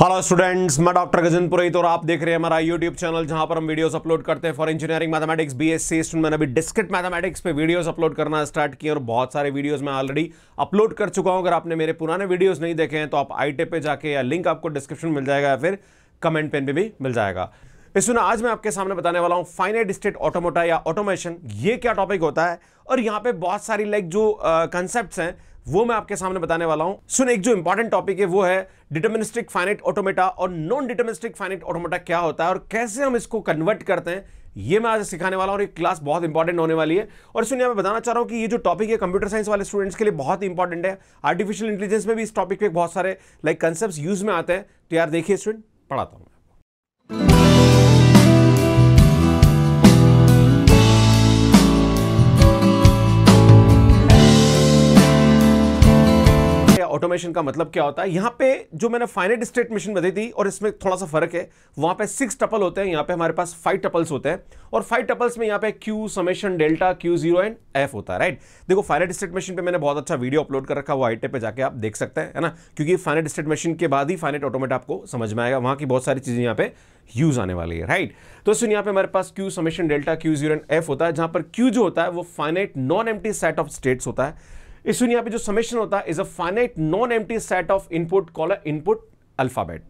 Hello students मैं doctor Gajan Purohit और आप देख रहे हैं हमारा यूट्यूब चैनल जहां पर हम वीडियोस अपलोड करते हैं for engineering mathematics BSc student मैंने अभी डिस्क्रिट मैथमेटिक्स पे वीडियोस अपलोड करना स्टार्ट किए और बहुत सारे वीडियोस मैं ऑलरेडी अपलोड कर चुका हूं अगर आपने मेरे पुराने वीडियोज नहीं देखे हैं तो आप आई पे जाके या लिंक आपको डिस्क्रिप्शन मिल जाएगा या फिर कमेंट पेन पर भी मिल जाएगा इसमें आज मैं आपके सामने बताने वाला हूँ फाइनेट स्टेट ऑटोमोटा या ऑटोमेशन ये क्या टॉपिक होता है और यहाँ पे बहुत सारी लाइक जो कंसेप्ट हैं वो मैं आपके सामने बताने वाला हूं सुन एक जो इंपॉर्टेंट टॉपिक है वो है डिटर्मिनिस्टिक फाइनेट ऑटोमेटा और नॉन डिटर्मिनिस्टिक फाइनेट ऑटोमेटा क्या होता है और कैसे हम इसको कन्वर्ट करते हैं ये मैं आज सिखाने वाला हूँ और एक क्लास बहुत इंपॉर्टेंट होने वाली है और सुनिए मैं बताना चाह रहा हूं कि ये जो टॉपिक है कंप्यूटर साइंस वाले स्टूडेंट्स के लिए बहुत ही इंपॉर्टेंट है आर्टिफिशियल इंटेलिजेंस में भी इस टॉपिक पे बहुत सारे लाइक कंसेप्ट यूज में आते हैं तो यार देखिए स्टूडेंट पढ़ाता हूँ या ऑटोमेशन का मतलब क्या होता है यहाँ पे जो मैंने फाइनेट स्टेट मशीन बताई थी और इसमें थोड़ा सा फर्क है वहाँ पे सिक्स टपल होते हैं यहाँ पे हमारे पास फाइव टपल्स होते हैं और फाइव टपल्स में यहाँ पे Q summation delta Q zero and F होता है राइट देखो फाइनेट स्टेट मशीन पर मैंने बहुत अच्छा वीडियो अपलोड कर रखा वो आई पे जाकर आप देख सकते हैं है ना क्योंकि फाइनेट स्टेट मशीन के बाद ही फाइनेट ऑटोमेट आपको समझ में आएगा वहाँ की बहुत सारी चीज़ें यहाँ पे यूज आने वाली है राइट तो सुन यहाँ पे हमारे पास Q summation delta Q zero and F होता है जहाँ पर क्यू जो होता है वो finite non empty set of states होता है इस यहाँ पे जो समेशन होता है is a finite non empty set of input called input alphabet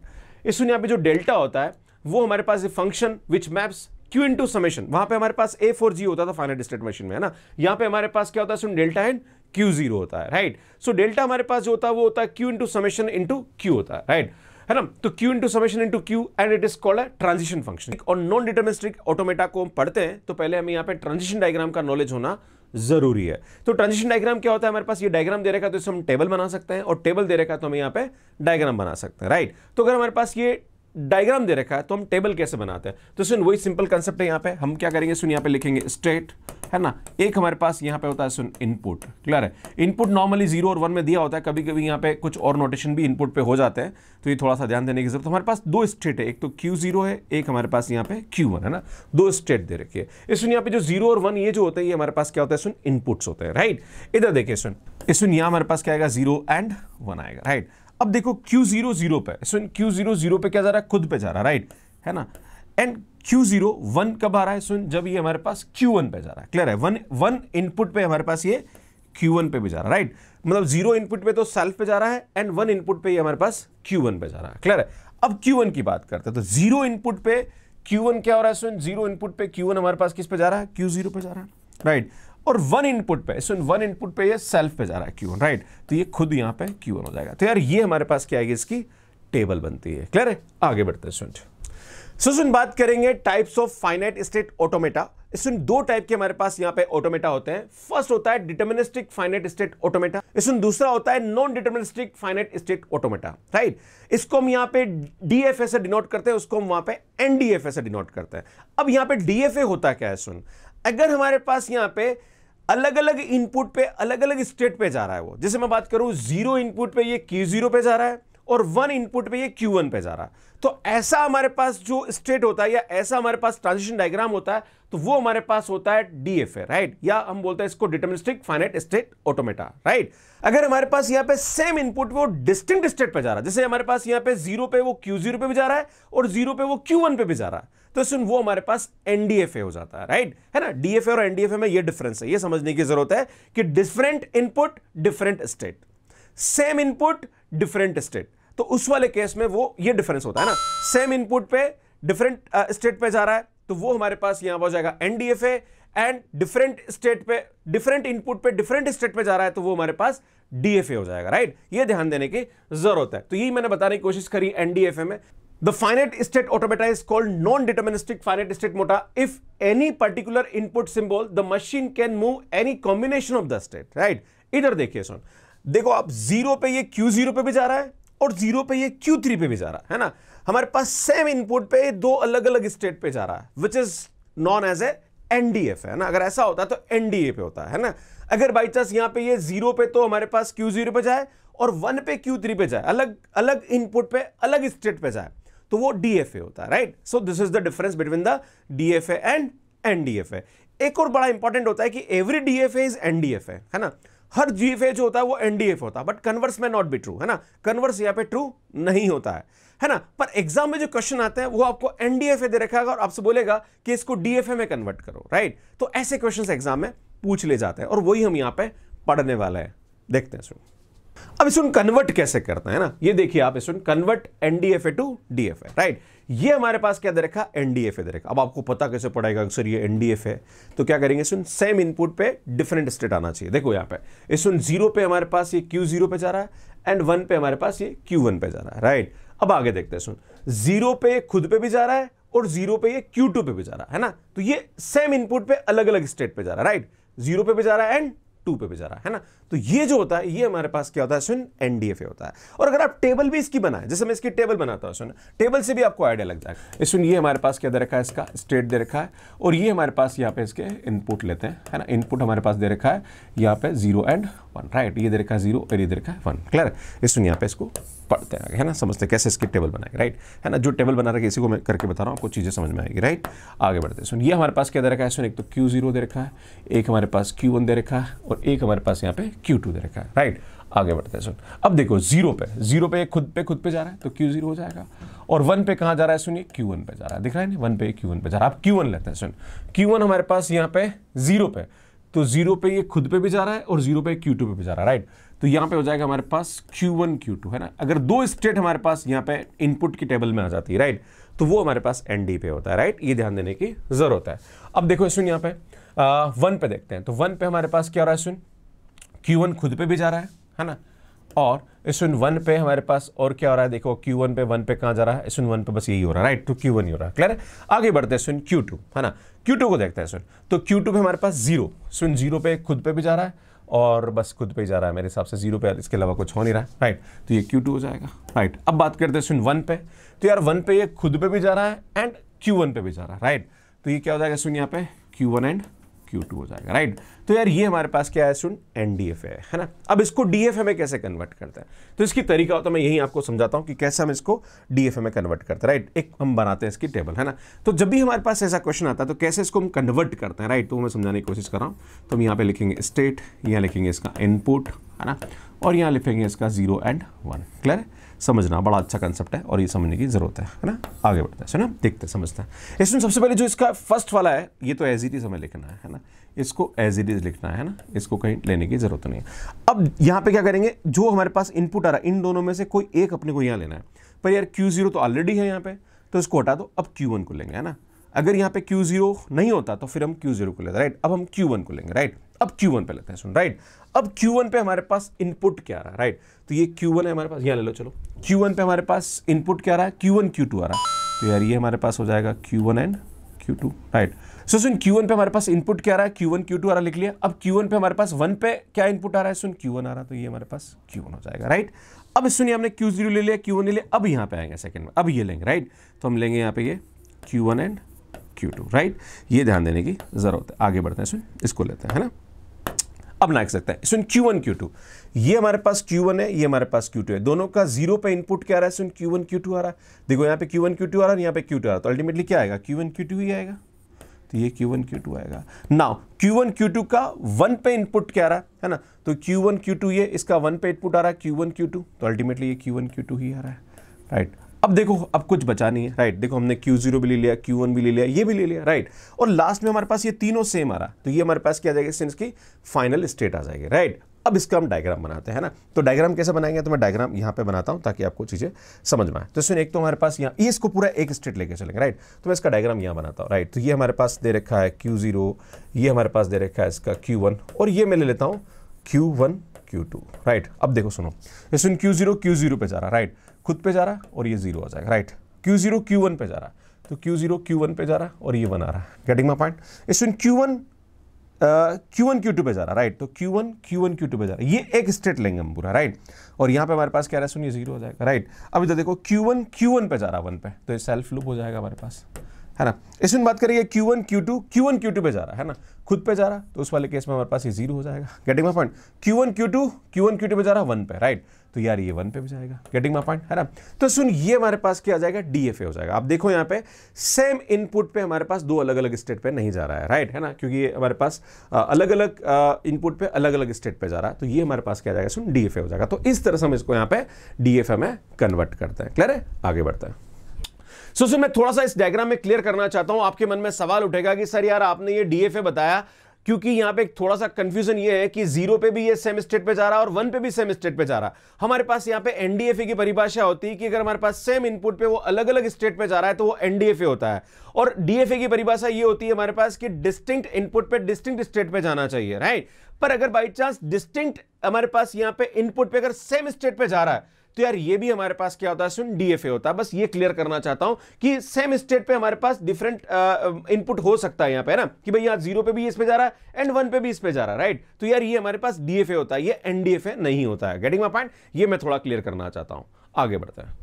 इस यहाँ पे जो डेल्टा होता है वो हमारे पास a function which maps Q into summation वहां पे हमारे पास ए फोर जी होता था फाइनाइट स्टेट मशीन में है ना यहाँ पे हमारे पास क्या होता है सुन डेल्टा एंड क्यू जीरो होता है राइट सो डेल्टा हमारे पास जो होता है वो होता है Q into summation into Q होता है राइट है ना तो Q into summation into Q and it is called transition function और नॉन डिटर्मिस्टिक ऑटोमेटा को हम पढ़ते हैं तो पहले हमें यहाँ पे ट्रांजिशन डायग्राम का नॉलेज होना जरूरी है तो ट्रांजिशन डायग्राम क्या होता है हमारे पास ये डायग्राम दे रखा है तो इसमें हम टेबल बना सकते हैं और टेबल दे रखा है तो हम यहाँ पे डायग्राम बना सकते हैं राइट तो अगर हमारे पास ये डायग्राम दे रखा है तो हम टेबल कैसे बनाते हैं तो सुन वही सिंपल कंसेप्ट है यहाँ पे हम क्या करेंगे सुन यहाँ पे लिखेंगे स्टेट है ना एक हमारे पास यहाँ पे होता है सुन इनपुट क्लियर है इनपुट नॉर्मली जीरो और वन में दिया होता है कभी कभी यहाँ पे कुछ और नोटेशन भी इनपुट पे हो जाते हैं तो ये थोड़ा सा ध्यान देने की जरूरत हमारे पास दो स्टेट है एक तो क्यू जीरो है एक हमारे पास यहाँ पे क्यू वन है ना दो स्टेट दे रखिए इस सुन यहाँ पे जो जीरो और वन ये जो होता है ये हमारे पास क्या होता है सुन इनपुट्स होते हैं राइट इधर देखिए सुन इस सुन यहाँ हमारे पास क्या आएगा जीरो एंड वन आएगा राइट अब देखो क्यू जीरो जीरो पे सुन क्यू जीरो जीरो पे क्या जा रहा है खुद पे जा रहा है राइट है ना एंड क्यू जीरो वन कब आ रहा है सुन जब ये हमारे पास क्यू वन पे जा रहा है क्लियर है वन वन इनपुट पे हमारे पास ये क्यू वन पे भी जा रहा है राइट मतलब जीरो इनपुट पे तो सेल्फ पे जा रहा है एंड वन इनपुट पे ये हमारे पास क्यू वन पे जा रहा है क्लियर है अब क्यू वन की बात करते हैं तो जीरो इनपुट पे क्यू वन क्या हो रहा है सुन जीरो इनपुट पे क्यू वन हमारे पास किस पे जा रहा है क्यू जीरो पे जा रहा है राइट और वन इनपुट पे सुन वन इनपुट पे ये सेल्फ पे जा रहा है क्यू वन राइट तो ये खुद यहां पर क्यू वन हो जाएगा तो यार ये हमारे पास क्या आएगी इसकी टेबल बनती है क्लियर है आगे बढ़ते हैं सुन सुन बात करेंगे types of finite state automata इसमें दो टाइप के हमारे पास यहाँ पे ऑटोमेटा होते हैं फर्स्ट होता है डिटर्मिनिस्टिक फाइनाइट स्टेट ऑटोमेटा इसमें दूसरा होता है non deterministic finite state automata right इसको हम यहाँ पे डीएफए से डिनोट करते हैं उसको हम वहां पे एनडीएफए से डिनोट करते हैं अब यहाँ पे डीएफए होता क्या है सुन अगर हमारे पास यहाँ पे अलग अलग इनपुट पे अलग अलग स्टेट पे जा रहा है वो जैसे मैं बात करूं जीरो इनपुट पे ये क्यू जीरो पे जा रहा है और वन इनपुट पे ये Q1 पे जा रहा है तो ऐसा हमारे पास जो स्टेट होता है या ऐसा हमारे पास ट्रांजिशन डायग्राम होता है तो वो हमारे पास होता है डीएफए राइट या हम बोलते हैं इसको deterministic finite state automata right अगर हमारे पास यहाँ पे सेम इनपुट वो डिस्टिंग स्टेट पे जा रहा है जैसे हमारे पास यहाँ पे जीरो पे वो क्यू जीरो पे भी जा रहा है और जीरो पे वो क्यू वन पे भी जा रहा है तो सुन वो हमारे पास एनडीएफए हो जाता है राइट है ना डीएफए और एनडीएफए में ये डिफरेंस है ये समझने की जरूरत है कि different input different state same input different state तो उस वाले केस में वो ये डिफरेंस होता है ना सेम इनपुट पे डिफरेंट स्टेट uh, पे जा रहा है तो वो हमारे पास यहां हो जाएगा एनडीएफए एंड डिफरेंट स्टेट पे डिफरेंट इनपुट पे डिफरेंट स्टेट पे जा रहा है तो वो हमारे पास डीएफए हो जाएगा राइट ये ध्यान देने की जरूरत है तो यही मैंने बताने की कोशिश करी एनडीएफए में the finite state automata is called non non finite state automata if any particular input input the machine can move any combination of the state right इधर देखिए they देखो आप जीरो पे ये क्यू जीरो पे भी जा रहा है और जीरो पे ये क्यू थ्री पे भी जा रहा है ना हमारे पास सेम इनपुट पे दो अलग अलग स्टेट पे जा रहा है which is non as a NDF है ना अगर ऐसा होता तो एनडीए पे होता है ना अगर बाई चांस यहां पर जीरो पे तो हमारे पास क्यू जीरो पे जाए और वन पे क्यू थ्री पे जाए अलग अलग इनपुट पे अलग स्टेट पे जाए तो वो डीएफए होता है right so this is the difference between the DFA and NDFA एक और बड़ा इंपॉर्टेंट होता है कि एवरी डीएफए इज एनडीएफ है ना हर जो होता है वो एनडीएफ होता है बट कन्वर्स में नॉट बी ट्रू है ना कन्वर्स यहाँ पे ट्रू नहीं होता है है ना पर एग्जाम में जो क्वेश्चन आते हैं वो आपको एनडीएफए दे रखा है और आपसे बोलेगा कि इसको डीएफए में कन्वर्ट करो राइट तो ऐसे क्वेश्चन एग्जाम में पूछ ले जाते हैं और वही हम यहाँ पे पढ़ने वाले हैं देखते हैं अब इसमें कन्वर्ट कैसे करते हैं ना ये देखिए आप इसमें convert NDFA to DFA right ये हमारे पास क्या दे रखा एनडीएफ दे रखा अब आपको पता कैसे पड़ेगा सर ये एनडीएफ है तो क्या करेंगे सुन सेम इनपुट पे डिफरेंट स्टेट आना चाहिए देखो यहाँ पे इस सुन जीरो पे हमारे पास ये क्यू जीरो पे जा रहा है एंड वन पे हमारे पास ये क्यू वन पे जा रहा है राइट अब आगे देखते हैं सुन जीरो पे खुद पे भी जा रहा है और जीरो पे ये क्यू टू पे भी जा रहा है ना तो ये सेम इनपुट पे अलग अलग स्टेट पे जा रहा है राइट जीरो पे भी जा रहा है एंड टू पे भी जा रहा है ना तो ये जो होता है ये हमारे पास क्या होता है सुन एनडीएफए होता है और अगर आप टेबल भी इसकी बनाए जैसे मैं इसकी टेबल बनाता हूँ सुन टेबल से भी आपको आइडिया लग जाएगा सुन ये हमारे पास क्या दे रखा है इसका स्टेट दे रखा है और ये हमारे पास यहाँ पे इसके इनपुट लेते हैं है ना इनपुट हमारे पास दे रखा है यहाँ पे जीरो एंड वन राइट ये दे रखा है जीरो और ये दे रखा है वन क्लियर सुन यहाँ पे इसको पढ़ते हैं है ना समझते कैसे इसकी टेबल बनाएंगे राइट है ना जो टेबल बना रखे इसी को मैं करके बता रहा हूँ आपको चीज़ें समझ में आएगी राइट आगे बढ़ते सुन ये हमारे पास क्या दे रखा है सुन एक तो क्यू जीरो दे रखा है एक हमारे पास क्यू वन दे रखा है और एक हमारे पास यहाँ पे क्यू टू दे रखा है राइट आगे बढ़ते हैं सुन अब देखो जीरो पे जीरो पे खुद पे खुद पे जा रहा है तो क्यू जीरो हो जाएगा और वन पे कहाँ जा रहा है सुनिए क्यू वन पे जा रहा है दिख रहा है ना वन पे क्यू वन पे जा रहा है आप क्यू वन लेते हैं सुन क्यू वन हमारे पास यहाँ पे जीरो पे तो जीरो पे ये खुद पे भी जा रहा है और जीरो पे क्यू टू पे भी जा रहा है राइट तो यहाँ पे हो जाएगा हमारे पास क्यू वन क्यू टू है ना अगर दो स्टेट हमारे पास यहाँ पे इनपुट की टेबल में आ जाती है राइट तो वो हमारे पास एन डी पे होता है राइट ये ध्यान देने की जरूरत है अब देखो सुन यहाँ पे वन पे देखते हैं तो वन पे हमारे पास क्या हो रहा है सुन Q1 खुद पे भी जा रहा है है ना और एसुन वन पे हमारे पास और क्या हो रहा है देखो क्यू वन पे वन पे कहाँ जा रहा है एसुन वन पे बस यही हो रहा है राइट टू क्यू वन ही हो रहा है क्लियर है आगे बढ़ते हैं सुन क्यू टू है ना क्यू टू को देखते हैं सुन तो क्यू टू पे हमारे पास जीरो सुन जीरो पे खुद पे भी जा रहा है और बस खुद पे ही जा रहा है मेरे हिसाब से जीरो पे इसके अलावा कुछ हो नहीं रहा है राइट तो ये क्यू टू हो जाएगा राइट अब बात करते हैं सुन वन पे तो यार वन पे ये खुद पे भी जा रहा है एंड क्यू वन पे भी जा रहा है राइट तो ये क्या हो जाएगा सुन यहाँ पे क्यू वन एंड क्यू हो जाएगा राइट तो यार ये हमारे पास क्या है स्टूडेंट एनडीएफ है है ना अब इसको डीएफए में कैसे कन्वर्ट करता है तो इसकी तरीका होता तो है मैं यही आपको समझाता हूँ कि कैसे हम इसको डीएफए में कन्वर्ट करते हैं राइट एक हम बनाते हैं इसकी टेबल है ना तो जब भी हमारे पास ऐसा क्वेश्चन आता है तो कैसे इसको हम कन्वर्ट करते हैं राइट तो मैं समझाने की कोशिश कर रहा हूँ तो हम यहाँ पे लिखेंगे स्टेट यहाँ लिखेंगे इसका इनपुट है ना और यहाँ लिखेंगे इसका जीरो एंड वन क्लियर है समझना बड़ा अच्छा कंसेप्ट है और ये समझने की जरूरत है है ना आगे बढ़ते हैं है ना देखते समझते हैं इसमें सबसे पहले जो इसका फर्स्ट वाला है ये तो एज इट इज हमें लिखना है है ना इसको एज इट इज लिखना है ना इसको कहीं लेने की जरूरत नहीं है अब यहाँ पे क्या करेंगे जो हमारे पास इनपुट आ रहा है इन दोनों में से कोई एक अपने को यहाँ लेना है पर यार क्यू जीरो तो ऑलरेडी है यहाँ पे तो इसको हटा दो अब क्यू वन को लेंगे है ना अगर यहाँ पे क्यू जीरो नहीं होता तो फिर हम क्यू जीरो को लेते राइट अब हम क्यू वन को लेंगे राइट अब Q1 पे लेते हैं सुन राइट अब Q1 पे हमारे पास इनपुट क्या आ रहा राइट तो ये Q1 है हमारे पास यहाँ ले लो चलो Q1 पे हमारे पास इनपुट क्या रहा है Q1 Q2 आ रहा है तो यार ये हमारे पास हो जाएगा Q1 and Q2 right so soon Q1 पे हमारे पास इनपुट क्या रहा है Q1 Q2 आ रहा लिख लिया अब Q1 पे हमारे पास 1 पे क्या इनपुट आ रहा है सुन Q1 आ रहा तो ये हमारे पास Q1 हो जाएगा राइट अब सुनिए हमने Q0 ले लिया Q1 ले लिया अब यहाँ पे आएंगे सेकंड में अब ये लेंगे राइट तो हम लेंगे यहाँ पे ये Q1 एंड Q2 राइट ये ध्यान देने की ज़रूरत है आगे बढ़ते हैं सुन इसको लेते हैं है ना अब ना सकते हैं सुन क्यू वन क्यू टू ये हमारे पास क्यू वन है ये हमारे पास क्यू टू है दोनों का जीरो पे इनपुट क्या रहा है सुन क्यू वन क्यू टू आ रहा है देखो यहाँ पे क्यू वन क्यू टू आ रहा है यहाँ पे क्यू टू आ रहा तो अल्टीमेटली क्या आएगा क्यू वन क्यू टू ही आएगा तो ये Q1 Q2 आएगा नाउ Q1 Q2 का वन पे इनपुट क्या रहा है ना तो Q1 Q2 ये इसका वन पे इनपुट आ रहा है Q1 Q2 तो अल्टीमेटली ये Q1 Q2 ही आ रहा है राइट right. अब देखो अब कुछ बचा नहीं है राइट देखो हमने क्यू जीरो भी ले लिया क्यू वन भी ले लिया ये भी ले लिया राइट और लास्ट में हमारे पास ये तीनों सेम आ रहा तो ये हमारे पास क्या आ जाएगा सिंस की फाइनल स्टेट आ जाएगी राइट अब इसका हम डायग्राम बनाते हैं ना तो डायग्राम कैसे बनाएंगे तो मैं डायग्राम यहाँ पे बनाता हूँ ताकि आपको चीज़ें समझ में आए तो सुन एक तो हमारे पास यहाँ इसको पूरा एक स्टेट लेके चलेंगे राइट तो मैं इसका डायग्राम यहाँ बनाता हूँ राइट तो ये हमारे पास दे रखा है क्यू जीरो ये हमारे पास दे रखा है इसका क्यू वन और ये मैं ले लेता हूँ Q one Q two right अब देखो सुनो सुन क्यू जीरो क्यू जीरो पे जा रहा राइट खुद पे जा रहा और ये जीरो आ जाएगा right Q zero Q one पे जा रहा तो क्यू जीरो क्यू वन पे जा रहा और ये वन आ रहा है getting my point is one Q one Q one Q two पे जा रहा राइट तो Q one Q one Q two पे जा रहा है ये एक स्टेट लेंगे हम पूरा राइट और यहाँ पे हमारे पास क्या रहा है सुनिए जीरो हो जाएगा राइट अब इधर देखो क्यू वन क्यू वन पे जा रहा वन पे तो ये सेल्फ लूप हो जाएगा हमारे पास है ना इसमें बात करिए Q one Q two Q one Q two पे जा रहा है ना खुद पे जा रहा तो उस वाले केस में हमारे पास ये जीरो हो जाएगा getting my point Q one Q two Q one Q two पे जा रहा वन पे राइट तो यार ये वन पे भी जाएगा गेटिंग माई पॉइंट है ना तो सुन ये हमारे पास क्या जाएगा डीएफए हो जाएगा आप देखो यहाँ पे सेम इनपुट पे हमारे पास दो अलग अलग स्टेट पे नहीं जा रहा है राइट है ना क्योंकि ये हमारे पास अलग अलग इनपुट पे अलग अलग स्टेट पे जा रहा है तो ये हमारे पास क्या जाएगा सुन डीएफए हो जाएगा तो इस तरह से हम इसको यहाँ पे डीएफए में कन्वर्ट करते हैं क्लियर है आगे बढ़ते हैं सो so, सर मैं थोड़ा सा इस डायग्राम में क्लियर करना चाहता हूं आपके मन में सवाल उठेगा कि सर यार आपने ये डीएफए बताया क्योंकि यहां पे थोड़ा सा कंफ्यूजन ये है कि जीरो पे भी ये सेम स्टेट पे जा रहा है और वन पे भी सेम स्टेट पे जा रहा है हमारे पास यहां पे एनडीएफए की परिभाषा होती है कि अगर हमारे पास सेम इनपुट पे वो अलग अलग स्टेट पे जा रहा है तो वो एनडीएफए होता है और डीएफए की परिभाषा ये होती है हमारे पास कि डिस्टिंक्ट इनपुट पे डिस्टिंक्ट स्टेट पे जाना चाहिए राइट पर अगर बाई चांस डिस्टिंक्ट हमारे पास यहां पर इनपुट पे अगर सेम स्टेट पे जा रहा है तो यार ये भी हमारे पास क्या होता है सुन डीएफए होता है बस ये क्लियर करना चाहता हूं कि सेम स्टेट पे हमारे पास डिफरेंट इनपुट हो सकता है यहां पे है ना कि भाई यहां जीरो पे भी इस पे जा रहा है एंड वन पे भी इस पे जा रहा है राइट तो यार ये हमारे पास डीएफए होता है ये एनडीएफए नहीं होता है गेटिंग माई पॉइंट ये मैं थोड़ा क्लियर करना चाहता हूं आगे बढ़ते हैं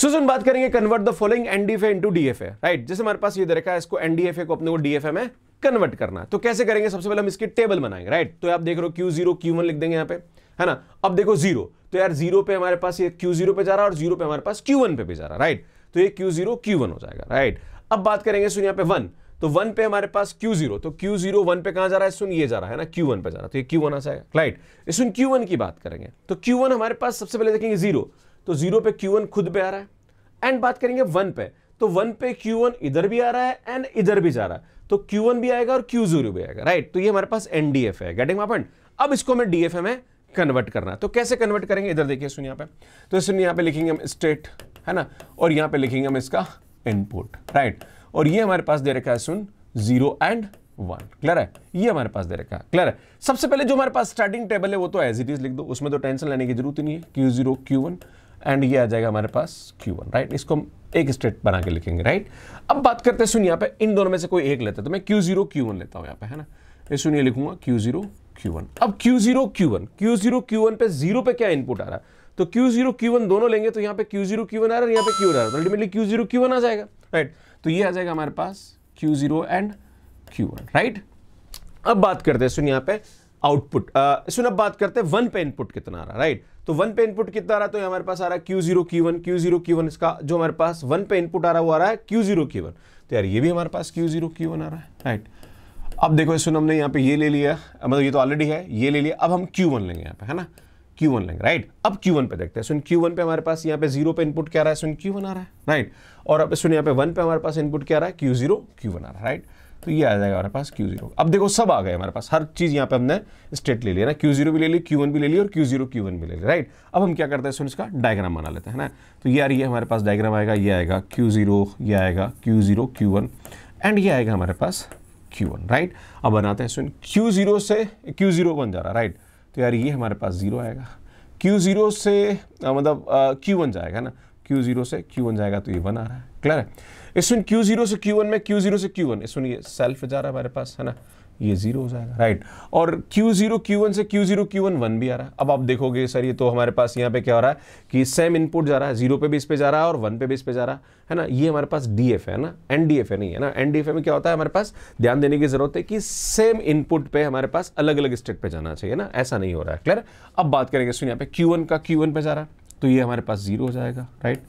सुजन बात करेंगे convert the following NDFA into DFA right जैसे हमारे पास ये दे रखा है इसको एनडीएफए को अपने को डीएफए में कन्वर्ट करना है तो कैसे करेंगे सबसे पहले हम इसकी टेबल बनाएंगे राइट तो आप देख रहे हो क्यू जीरो क्यू वन लिख देंगे यहां पे है ना अब देखो जीरो तो यार जीरो पे हमारे पास ये क्यू जीरो पे जा रहा है और जीरो पे हमारे पास क्यू वन पे भी जा रहा है राइट तो ये क्यू जीरो क्यू वन हो जाएगा राइट अब बात करेंगे सुन यहाँ पे वन तो वन पे हमारे पास क्यू जीरो तो क्यू जीरो वन पे कहा जा रहा है सुन ये जा रहा है ना क्यू वन पे जा रहा है तो ये क्यू वन आ जाएगा राइट सुन क्यू वन की बात करेंगे तो क्यू वन हमारे पास सबसे पहले देखेंगे जीरो तो जीरो पे क्यू वन खुद पे आ रहा है एंड बात करेंगे वन पे तो वन पे क्यू वन इधर भी आ रहा है एंड इधर भी जा रहा है तो क्यू वन भी आएगा और क्यू जीरो भी आएगा राइट तो ये हमारे पास एनडीएफ है गेटिंग मापन अब इसको हमें डीएफ में कन्वर्ट करना तो कैसे कन्वर्ट करेंगे इधर देखिए सुनिए यहाँ पे तो सुनिए यहाँ पे लिखेंगे हम स्टेट है ना और यहाँ पे लिखेंगे हम इसका इनपुट राइट और ये हमारे पास दे रखा है सुन जीरो एंड वन क्लियर है ये हमारे पास दे रखा है क्लियर है सबसे पहले जो हमारे पास स्टार्टिंग टेबल है वो तो एज इट इज लिख दो उसमें तो टेंशन लेने की जरूरत ही नहीं है Q zero Q one and ये आ जाएगा हमारे पास क्यू वन राइट इसको हम एक स्टेट बना के लिखेंगे राइट अब बात करते हैं सुन यहाँ पे इन दोनों में से कोई एक लेते तो मैं क्यू जीरो क्यू वन लेता हूँ यहाँ पे है ना ये सुनिए लिखूंगा क्यू जीरो Q1 अब Q0 Q1 Q0 Q1 पे जीरो पे क्या इनपुट आ रहा है तो Q0 Q1 दोनों लेंगे तो यहाँ पे Q0 Q1 आ रहा है यहाँ पे Q1 आ रहा है अल्टीमेटली Q0 Q1 आ जाएगा राइट तो ये आ जाएगा हमारे पास Q0 एंड Q1 राइट अब बात करते हैं सुन यहाँ पे आउटपुट सुन अब बात करते हैं वन पे इनपुट कितना आ रहा है राइट तो वन पे इनपुट कितना आ रहा तो हमारे पास आ रहा है Q zero Q one Q zero Q one इसका जो हमारे पास वन पे इनपुट आ रहा है वो आ रहा है क्यू जीरो क्यू वन तो यार ये भी हमारे पास क्यू जीरो क्यू वन आ रहा है राइट right. अब देखो इसमें हमने यहाँ पे ये ले लिया मतलब ये तो ऑलरेडी है ये ले लिया अब हम क्यू वन लेंगे यहाँ पे है ना क्यू वन लेंगे राइट अब क्यू वन पे देखते हैं सुन Q1 पे हमारे पास यहाँ पे जीरो पे इनपुट क्या रहा है सुन क्यू आ रहा है राइट और अब सुन यहाँ पे वन पे हमारे पास इनपुट क्या रहा है क्यू जीरो क्यू आ रहा है राइट तो ये आ जाएगा हमारे पास क्यू जीरो अब देखो सब आ गए हमारे पास हर चीज़ यहाँ पे हमने स्टेट ले लिया ना क्यू जीरो भी ले ली क्यू वन भी ले ली और क्यू जीरो क्यू वन भी ले ली राइट अब हम क्या करते हैं सुन इसका डायग्राम बना लेते हैं ना तो ये यार ये हमारे पास डायग्राम आएगा ये आएगा क्यू जीरो ये आएगा Q zero Q one and ये आएगा हमारे पास Q1 राइट अब बनाते हैं सुन Q0 से Q0 बन जा रहा राइट तो यार ये हमारे पास जीरो आएगा Q0 से आ, मतलब Q1 जाएगा ना Q0 से Q1 जाएगा तो ये वन आ रहा है क्लियर है इस सुन Q0 से Q1 में Q0 से Q1 वन स्टूडेंट ये सेल्फ जा रहा है हमारे पास है ना ये जीरो हो जाएगा राइट और Q0 Q1 से Q0 Q1 वन वन भी आ रहा है अब आप देखोगे सर ये तो हमारे पास यहाँ पे क्या हो रहा है कि सेम इनपुट जा रहा है जीरो पे भी इस पे जा रहा है और वन पे भी इस पे जा रहा है है ना ये हमारे पास डी है ना एन डी एफ है नहीं है ना एन डी में क्या होता है हमारे पास ध्यान देने की जरूरत है कि सेम इनपुट पे हमारे पास अलग अलग स्टेट पर जाना चाहिए ना ऐसा नहीं हो रहा है क्लियर अब बात करेंगे सुनिए यहाँ पे क्यू का क्यू वन पे जा रहा है तो ये हमारे पास जीरो हो जाएगा राइट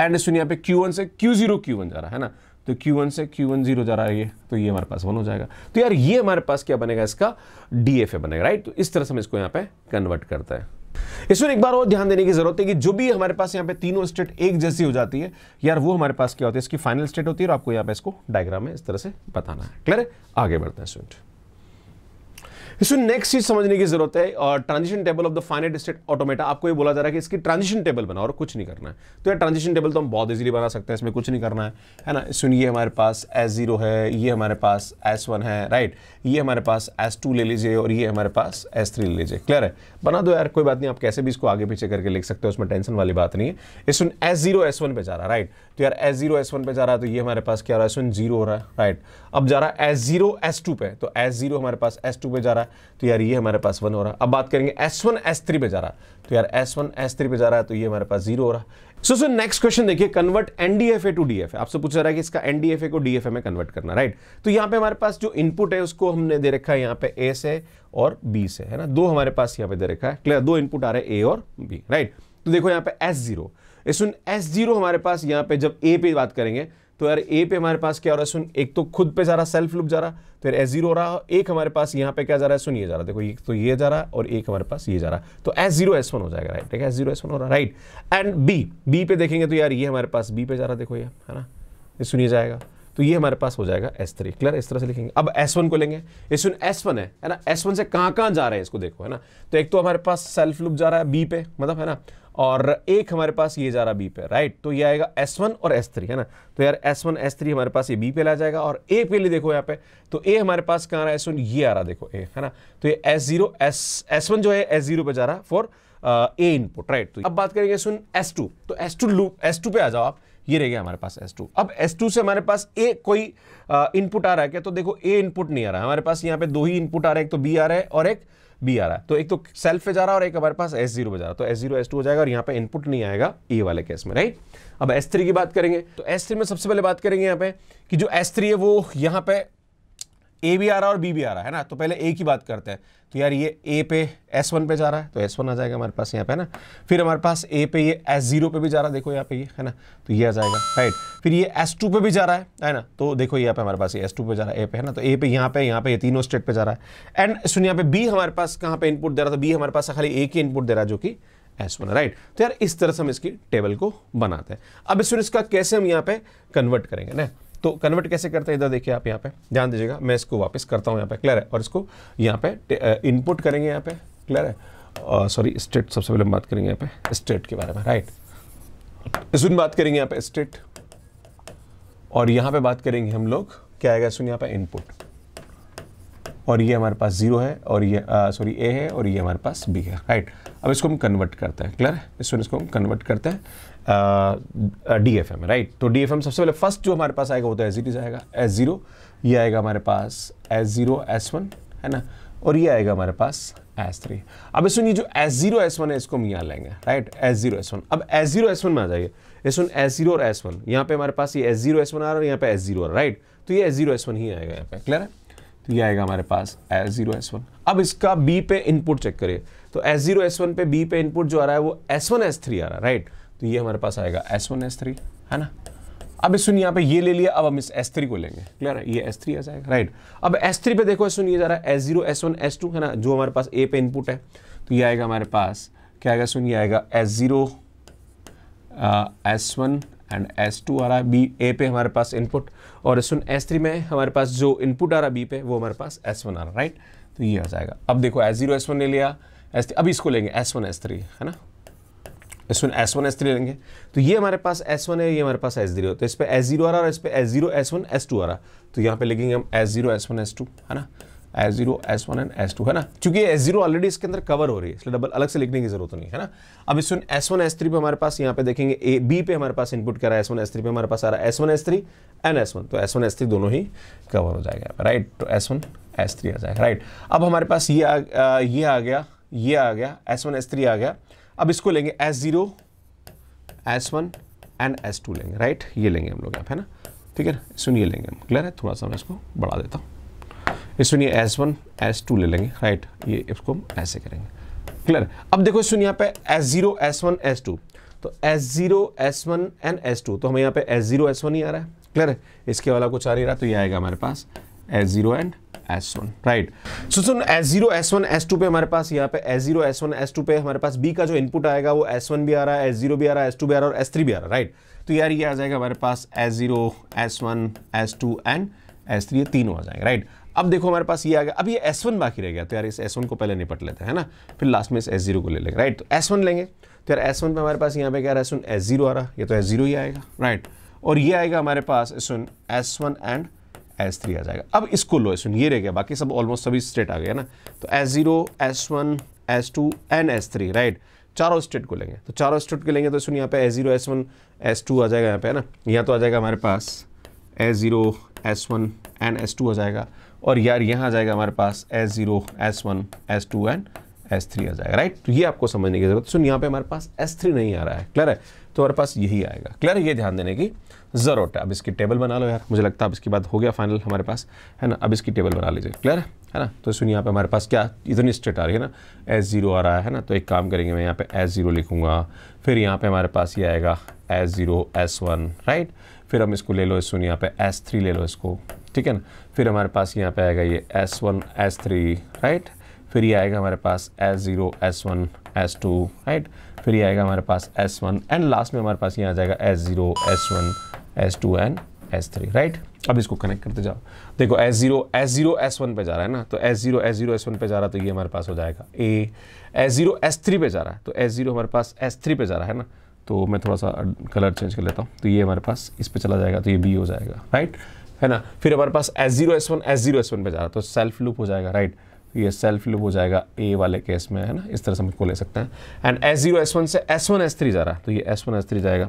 एंड सुनिए यहाँ पे क्यू से क्यू जीरो जा रहा है ना तो Q1 से Q1 जीरो जा रहा है ये तो ये हमारे पास वन हो जाएगा तो यार ये हमारे पास क्या बनेगा इसका डी बनेगा राइट तो इस तरह से हम इसको यहाँ पे कन्वर्ट करता है इसमें एक बार और ध्यान देने की जरूरत है कि जो भी हमारे पास यहाँ पे तीनों स्टेट एक जैसी हो जाती है यार वो हमारे पास क्या होती है इसकी फाइनल स्टेट होती है और आपको यहाँ पे इसको डायग्राम में इस तरह से बताना है क्लियर है आगे बढ़ते हैं स्टूडेंट इसमें नेक्स्ट चीज समझने की जरूरत है और transition table of the finite state automata आपको ये बोला जा रहा है कि इसकी ट्रांजिशन टेबल बनाओ और कुछ नहीं करना है तो ये ट्रांजिशन टेबल तो हम बहुत इजीली बना सकते हैं इसमें कुछ नहीं करना है है ना सुनिए हमारे पास एस जीरो है ये हमारे पास एस वन है राइट ये हमारे पास एस टू ले लीजिए और ये हमारे पास एस थ्री ले लीजिए क्लियर है बना दो यार कोई बात नहीं आप कैसे भी इसको आगे पीछे करके लिख सकते हो उसमें टेंशन वाली बात नहीं है इस एस जीरो एस वन पे जा रहा है राइट तो यार एस जीरो एस वन पे जा रहा है तो ये हमारे पास क्या रहा है एस वन जीरो हो रहा है राइट अब जा रहा है एस जीरो एस टू पे तो एस जीरो हमारे पास एस टू पे जा रहा है तो यार ये हमारे पास वन हो रहा है अब बात करेंगे एस वन एस थ्री पे जा रहा है तो यार एस वन एस थ्री पे जा रहा है तो ये हमारे पास जीरो हो रहा है सो सो नेक्स्ट क्वेश्चन देखिए कन्वर्ट एनडीएफए टू डीएफए आपसे पूछा रहा है कि इसका एनडीएफए को डीएफए में कन्वर्ट करना राइट तो यहाँ पे हमारे पास जो इनपुट है उसको हमने दे रखा है यहाँ पे ए से और बी से है ना दो हमारे पास यहाँ पे दे रखा है क्लियर दो इनपुट आ रहे हैं ए और बी राइट तो देखो यहाँ पे एस जीरो सुन एस जीरो हमारे पास यहाँ पे जब ए पे बात करेंगे तो यार ए पे हमारे पास क्या हो रहा है सुन एक तो खुद पे जा रहा सेल्फ लुप जा रहा फिर एस जीरो हो रहा एक हमारे पास यहाँ पे क्या जा रहा है सुन ये जा रहा देखो एक तो ये जा रहा और एक हमारे पास ये जा रहा तो एस जीरो एस वन हो जाएगा राइट ठीक है एस जीरो एस वन हो रहा राइट एंड बी बी पे देखेंगे तो यार ये हमारे पास बी पे जा रहा देखो ये है ना ये सुनिए जाएगा तो ये हमारे पास हो जाएगा एस थ्री क्लियर इस तरह से लिखेंगे अब एस वन को लेंगे ये सुन एस वन है है ना एस वन से कहाँ कहाँ जा रहा है इसको देखो है ना तो एक तो हमारे पास सेल्फ लुप जा रहा है बी पे मतलब है ना और एक हमारे पास ये जा रहा बी पे राइट तो ये आएगा एस वन और एस थ्री है ना तो यार एस वन एस थ्री हमारे पास ये बी पे ला जाएगा और ए पे ले देखो यहाँ पे तो ए हमारे पास कहाँ रहा है एस वन ये आ रहा देखो ए है ना तो ये S zero S S one जो है एस जीरो पे जा रहा फॉर ए इनपुट राइट तो अब बात करेंगे एस टू तो S two loop S two पे आ जाओ आप ये रह गया हमारे पास S2 अब S2 से हमारे पास ए कोई इनपुट आ रहा है क्या तो देखो ए इनपुट नहीं आ रहा है हमारे पास यहाँ पे दो ही इनपुट आ रहा है एक तो बी आ रहा है और एक बी आ रहा है तो एक तो सेल्फ पे जा रहा है और एक हमारे पास एस जीरो पे जा रहा है तो एस जीरो एस हो जाएगा और यहाँ पे इनपुट नहीं आएगा ए वाले केस में राइट अब एस थ्री की बात करेंगे तो एस थ्री में सबसे पहले बात करेंगे यहाँ पे कि जो एस थ्री है वो यहाँ पे ए भी आ रहा है और बी भी आ रहा है ना तो पहले ए की बात करते हैं तो यार ये ए पे एस वन पे जा रहा है तो एस वन आ जाएगा हमारे पास यहाँ पे है ना फिर हमारे पास ए पे ये एस जीरो पे भी जा रहा है देखो यहाँ पे ये है ना तो ये आ जाएगा राइट फिर ये एस टू पे भी जा रहा है है ना तो देखो यहाँ पे हमारे पास ये एस टू पे जा रहा है ए पे है ना तो ए पे यहाँ पे यहाँ पे ये तीनों स्टेट पर जा रहा है एंड सुन यहाँ पे बी हमारे पास कहाँ पे इनपुट दे रहा था बी हमारे पास खाली ए की इनपुट दे रहा है जो कि एस वन राइट तो यार इस तरह से हम इसकी टेबल को बनाते हैं अब इसमें इसका कैसे हम यहाँ पे कन्वर्ट करेंगे ना तो कन्वर्ट कैसे करते हैं इधर देखिए आप यहाँ पे ध्यान दीजिएगा मैं इसको वापस करता हूँ यहाँ पे क्लियर है और इसको यहाँ पे इनपुट करेंगे यहाँ पे क्लियर है सॉरी स्टेट सबसे पहले बात करेंगे यहाँ पे स्टेट के बारे में राइट इस दिन बात करेंगे यहाँ पे स्टेट और यहाँ पे बात करेंगे हम लोग क्या आएगा सुन यहाँ पे इनपुट और ये हमारे पास जीरो है और ये सॉरी ए है और ये हमारे पास बी है राइट अब इसको हम कन्वर्ट करते हैं क्लियर है इसमें इसको हम कन्वर्ट करते हैं डी एफ एम राइट तो डी एफ एम सबसे पहले फर्स्ट जो हमारे पास आएगा वो तो एस जीरो आएगा एस ज़ीरो ये आएगा हमारे पास एस ज़ीरो एस वन है ना और ये आएगा हमारे पास एस थ्री अब सुन जो एस जीरो एस वन है इसको हम यहाँ लेंगे right S zero S one अब एस जीरो एस वन में आ जाइए एस वन एस जीरो और एस वन यहाँ पे हमारे पास ये एस जीरो एस वन आ रहा है यहाँ पे एस जीरो राइट तो ये एस जीरो एस वन ही आएगा यहाँ पे क्लियर है तो ये आएगा हमारे पास एस जीरो एस वन अब इसका बी पे इनपुट चेक करिए तो एस जीरो एस वन पे बी पे इनपुट जो आ रहा है वो एस वन एस थ्री आ रहा है राइट तो ये हमारे पास आएगा एस वन एस थ्री है ना अब इस सुन यहाँ पे ये ले लिया अब हम इस एस थ्री को लेंगे क्लियर है ये एस थ्री आ जाएगा राइट अब एस थ्री पे देखो सुन ये जा रहा है S zero S one S two है ना जो हमारे पास ए पे इनपुट है तो ये आएगा हमारे पास क्या आएगा सुन ये आएगा S zero S one and S two आ रहा है बी ए पे हमारे पास इनपुट और सुन एस थ्री में हमारे पास जो इनपुट आ रहा है बी पे वो हमारे पास एस वन आ रहा है राइट तो ये आ जाएगा अब देखो एस जीरो एस वन ले लिया एस अब इसको लेंगे एस वन एस थ्री है ना S one S one S three लेंगे तो ये हमारे पास एस वन है ये हमारे पास एस जीरो तो इस पर एस जीरो आ रहा और इस पर S zero S one S two आ रहा तो यहाँ पे लिखेंगे हम S zero S one S two है ना S zero S one and S two है ना क्योंकि एस जीरो ऑलरेडी इसके अंदर कवर हो रही है इसलिए डबल अलग से लिखने की जरूरत नहीं है ना अब इस एस वन एस थ्री पे हमारे पास यहाँ पे देखेंगे ए बी पे हमारे पास इनपुट करा है एस वन एस थ्री पे हमारे पास आ रहा है S one S three and S one तो एस वन एस थ्री दोनों ही कवर हो जाएगा राइट तो एस वन एस थ्री आ जाएगा राइट अब हमारे पास ये आ, ये आ गया ये आ गया एस वन एस थ्री आ गया अब इसको लेंगे S zero S one and S two लेंगे राइट ये लेंगे हम लोग आप है ना ठीक है ना सुनिए लेंगे हम क्लियर है थोड़ा सा मैं इसको बढ़ा देता हूँ सुनिए एस वन एस टू ले लेंगे राइट ये इसको हम ऐसे करेंगे क्लियर अब देखो सुनिए यहाँ पे S zero S one S two तो S zero S one and S two तो हमें यहाँ पे एस जीरो एस वन ही आ रहा है क्लियर है इसके वाला कुछ आ नहीं रहा तो ये आएगा हमारे पास S zero and S one right so सुन S zero S one S two पे हमारे पास यहाँ पे S zero S one S two पे हमारे पास बी का जो इनपुट आएगा वो एस वन भी आ रहा है एस जीरो भी आ रहा है एस टू भी आ रहा है और एस थ्री भी आ रहा है राइट तो यार ये आ जाएगा हमारे पास S zero S one S two and S three ये तीनों आ जाएंगे राइट right? अब देखो हमारे पास ये आ गया अब ये एस वन बाकी रह गया तो यार इस एस वन को पहले निपट लेते हैं ना फिर लास्ट में इस एस जीरो को ले लेंगे राइट तो एस वन लेंगे तो यार एस वन पे हमारे पास यहाँ पे क्या एस वन एस जीरो आ रहा है ये तो एस जीरो ही आएगा राइट और ये आएगा हमारे पास सुन S one and S three आ जाएगा अब इसको लोएस्ट वन ये रह गया बाकी सब ऑलमोस्ट सभी स्टेट आ गया ना तो S zero S one S two and S three right चारों स्टेट को लेंगे तो चारों स्टेट को लेंगे तो सुन यहाँ पे S zero S one S two आ जाएगा यहाँ पे है ना यहाँ तो आ जाएगा हमारे पास S zero S one and S two आ जाएगा और यार यहाँ आ जाएगा हमारे पास S zero S one S two and S three आ जाएगा राइट तो ये आपको समझने की जरूरत सुन यहाँ पे हमारे पास एस थ्री नहीं आ रहा है क्लियर है तो हमारे पास यही आएगा क्लियर ये ध्यान देने की ज़रूरत है अब इसकी टेबल बना लो यार मुझे लगता है अब इसकी बात हो गया फाइनल हमारे पास है ना अब इसकी टेबल बना लीजिए क्लियर है ना तो सुनिए यहाँ पे हमारे पास क्या इतनी स्टेट आ रही है ना एस जीरो आ रहा है ना तो एक काम करेंगे मैं यहाँ पे एस जीरो लिखूंगा फिर यहाँ पे हमारे पास ये आएगा S zero S one right फिर हम इसको ले लो सुनिए यहाँ पे एस थ्री ले लो इसको ठीक है ना फिर हमारे पास यहाँ पे आएगा ये S one S three right फिर ये आएगा हमारे पास S zero S one S two right फिर ये आएगा हमारे पास एस वन एंड लास्ट में हमारे पास ये आ जाएगा S zero S one S two and S three right अब इसको कनेक्ट करते जाओ देखो S zero S zero S one पे जा रहा है ना तो S zero S zero S one पे जा रहा है तो ये हमारे पास हो जाएगा A S zero S three पे जा रहा है तो एस ज़ीरो हमारे पास एस थ्री पे जा रहा है ना तो मैं थोड़ा सा कलर चेंज कर लेता हूँ तो ये हमारे पास इस पर चला जाएगा तो ये बी हो जाएगा राइट है ना फिर हमारे पास S zero S one S zero S one पे जा रहा है तो सेल्फ लूप हो जाएगा राइट ये सेल्फ लूप हो जाएगा ए वाले केस में है ना इस तरह से हम इसको ले सकते हैं and S zero S one से एस वन एस थ्री जा रहा है तो ये एस वन एस थ्री जाएगा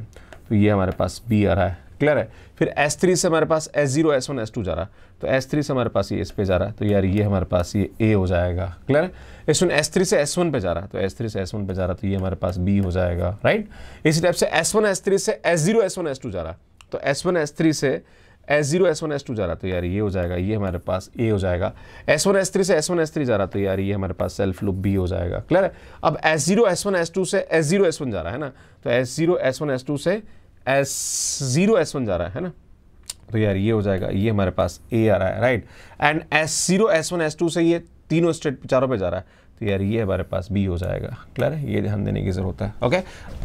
तो ये हमारे पास बी आ रहा है क्लियर है फिर एस थ्री से हमारे पास S zero S one S two जा रहा है तो एस थ्री से हमारे पास ये इस पे जा रहा है तो यार ये हमारे पास ये ए हो जाएगा क्लियर है वन एस थ्री से एस वन पे जा रहा है तो एस थ्री से एस वन पे जा रहा है तो ये हमारे पास बी हो जाएगा राइट इसी टाइप से एस वन एस थ्री से S zero S one S two जा रहा है तो एस वन एस थ्री से S zero S one S two जा रहा तो यार ये हो जाएगा ये हमारे पास ए हो जाएगा एस वन एस थ्री से एस वन एस थ्री जा रहा तो यार ये हमारे पास सेल्फ लूप बी हो जाएगा क्लियर है अब S zero S one S two से एस जीरो एस वन जा रहा है ना तो S zero S one S two से एस जीरो एस वन जा रहा है ना तो यार ये हो जाएगा ये हमारे पास ए आ रहा है right and S zero S one S two से ये तीनों स्टेट चारों पे जा रहा है तो यार ये हमारे पास बी हो जाएगा क्लियर है ये ध्यान देने की जरूरत है ओके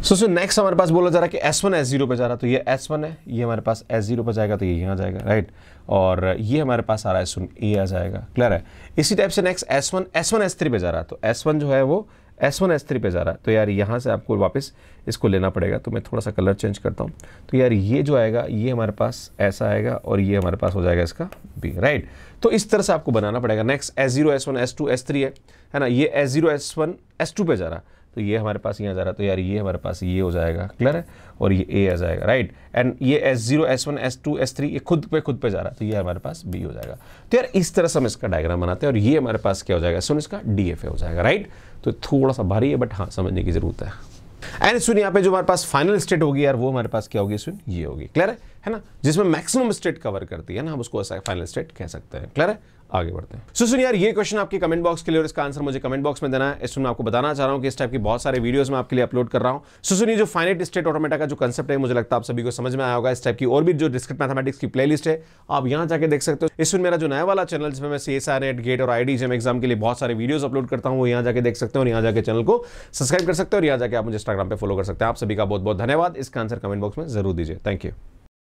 सो सो नेक्स्ट हमारे पास बोला जा रहा है कि एस वन एस जीरो पर जा रहा है तो ये एस वन है ये हमारे पास एस जीरो पर जाएगा तो ये यहाँ जाएगा राइट और ये हमारे पास आ रहा है सुन ए आ जाएगा क्लियर है इसी टाइप से next S one S one S three पर जा रहा है तो एस वन जो है वो एस वन एस थ्री पर जा रहा है तो यार यहाँ से आपको वापस इसको लेना पड़ेगा तो मैं थोड़ा सा कलर चेंज करता हूँ तो यार ये जो आएगा ये हमारे पास ऐसा आएगा और ये हमारे पास हो जाएगा इसका बी राइट तो इस तरह से आपको बनाना पड़ेगा next S zero S one S two S three है है ना ये S zero S one S two पर जा रहा तो ये हमारे पास यहाँ जा रहा तो यार ये हमारे पास ये हो जाएगा क्लियर है और ये ए आ जाएगा राइट एंड ये S zero S one S two S three ये खुद पे खुद पे जा रहा तो ये हमारे पास बी हो जाएगा तो यार इस तरह से हम इसका डायग्राम बनाते हैं और ये हमारे पास क्या हो जाएगा सुन इसका डी एफ ए हो जाएगा राइट तो थोड़ा सा भारी है बट हाँ समझने की ज़रूरत है एंड सुन यहाँ पे जो हमारे पास फाइनल स्टेट होगी यार वो हमारे पास क्या होगी सुन ये होगी क्लियर है है ना जिसमें मैक्सिमम स्टेट कवर करती है ना हम उसको ऐसा फाइनल स्टेट कह सकते हैं क्लियर है आगे बढ़ते हैं सुन यार ये क्वेश्चन आपके कमेंट बॉक्स के लिए और इसका आंसर मुझे कमेंट बॉक्स में देना है इसमें मैं आपको बताना चाह रहा हूँ कि इस टाइप की बहुत सारे वीडियोस मैं आपके लिए अपलोड कर रहा हूँ सुनिए जो फाइनेट स्टेट ऑटोमेटा का जो कंसेप्ट है मुझे लगता है आप सभी को समझ में आया होगा इस टाइप की और भी जो डिस्क्रिप्ट मैथमेटिक्स की प्ले है आप यहाँ जाकर देख सकते हो इसमें मेरा जो नया वाला चैनल जिसमें मैं सी एस आर गेट और आई डी एग्जाम के लिए बहुत सारे वीडियोज अपलोड करता हूँ वो यहाँ जाकर देख सकते हो और यहाँ जाकर चैनल को सब्सक्राइब कर सकते हो और यहाँ जाकर आप मुझे इंस्टाग्राम पर फॉलो कर सकते हैं आप सभी का बहुत बहुत धन्यवाद इसका आंसर कमेंट बॉक्स में जरूर दीजिए थैंक यू